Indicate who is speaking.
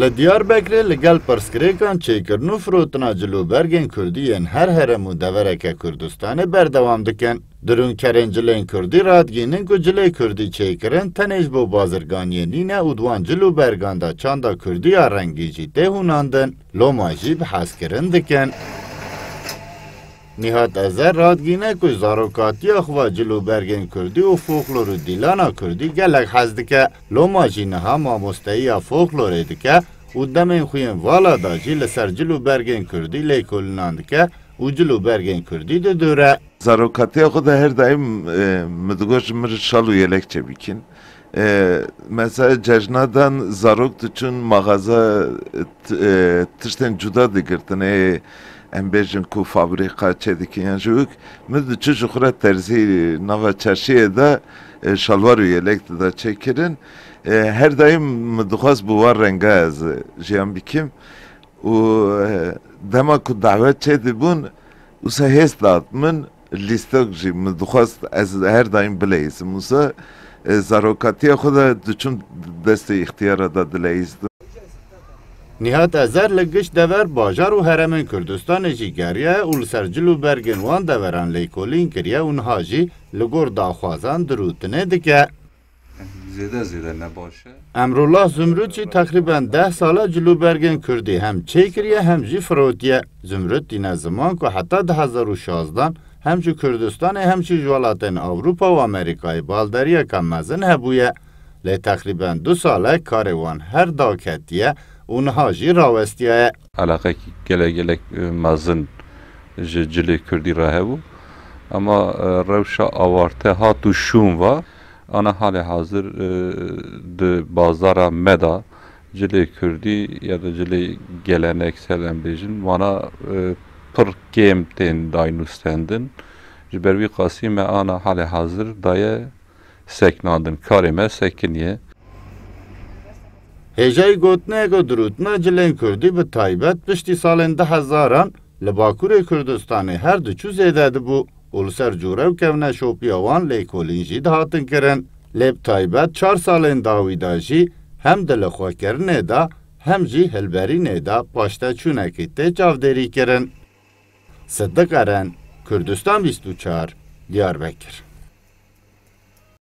Speaker 1: Li Diyarbekirê li gel pirsgirêkan çêkirnû û firotina cilûbergên Kurdî yên her heremu û devereke Kurdistanê berdewam dikin. Dirûnkerên cilên Kurdî radgînin ku cilê Kurdî çêkirin tenêj bo bazirganiyê nîne û diwan cilûbergan çanda Kurdî ya rengî jî tê hûnandin, loma jî Nihat Ezer radgine ku zarokati axwa cilo bergên Kurdî û folkloru dîlana Kurdî gelek hez dike loma jî niha mamosteya folklorê dike û demên xuyên vala da jî li ser cilo Kurdî lêkolinan dike û cilo Kurdî de
Speaker 2: Zarokatiya xwe de her daim e, mi digoş mir şal û yelek çebikin. Ee, mesela cejnadan zarok için mağaza e, tıştın e, tişten cuda digirtin em bêjin ku fabrîqa çêdikiyên ji wek min di çi ji xwe re terzî nava çerşiyê de e, şalvar û yelek de çêkirin e, her daim min dixwast bu war renga ez ji yan bikim û e, dema ku davet çêdibûn Usa hêz dat min listek jî min dixwast ez her daim bileyîsim Usa zarokatiya xwe de diçûn destê ixtiyara da dileyîzdim
Speaker 1: Nihat Ezer li gişt dever bajar û heremên Kurdistanê jî geriye û li ser cil û bergên wan deveran lêkolîn kiriye û niha jî li gor daxwazan dirûtinê dike. زیده زیده نباشه امرالله زمرد چی تقریبا ده ساله جلو برگن کردی هم چی کریه هم جی فروتیه زمرد دینه زمان که حتی ده هزار و شازدان هم چی کردستان هم چی جوالاتن اوروپا و امریکای بالدریه کمزن هبویه لی تقریبا دو ساله کاروان هر داکتیه اونها جی راوستیه
Speaker 3: علاقه که گله گله مزن جلی کردی راه بود اما روش آوارته ها تو شوم و آنها حال حاضر ده بازار مدا جلی کردی یا ده جلی گلنکسل امبیجن وانا پر گیم تین داینوستندن جبروی قاسم آنها حال حاضر دایه seknadin karime sekiniye
Speaker 1: هێژای گوتنەیەکە درودنا جلێن کوردی بە تایبەت پشتی ساڵێن ده هزاران لە باکوورێ کوردستانی هەردووچوو زێدەدە بوو ولسەر جوورە و کەونە شۆپیاوان لێکۆلینژی دهاتن کرن لێب تایبەت چهار ساڵێن داویداژی هەم دە لە خۆکردنێدا هەمجی هەلبەرینێدا پاشتە چوونەکی تێ چاودێری کرن. سدەکەرەن کوردستان 24 دیار بەکرد.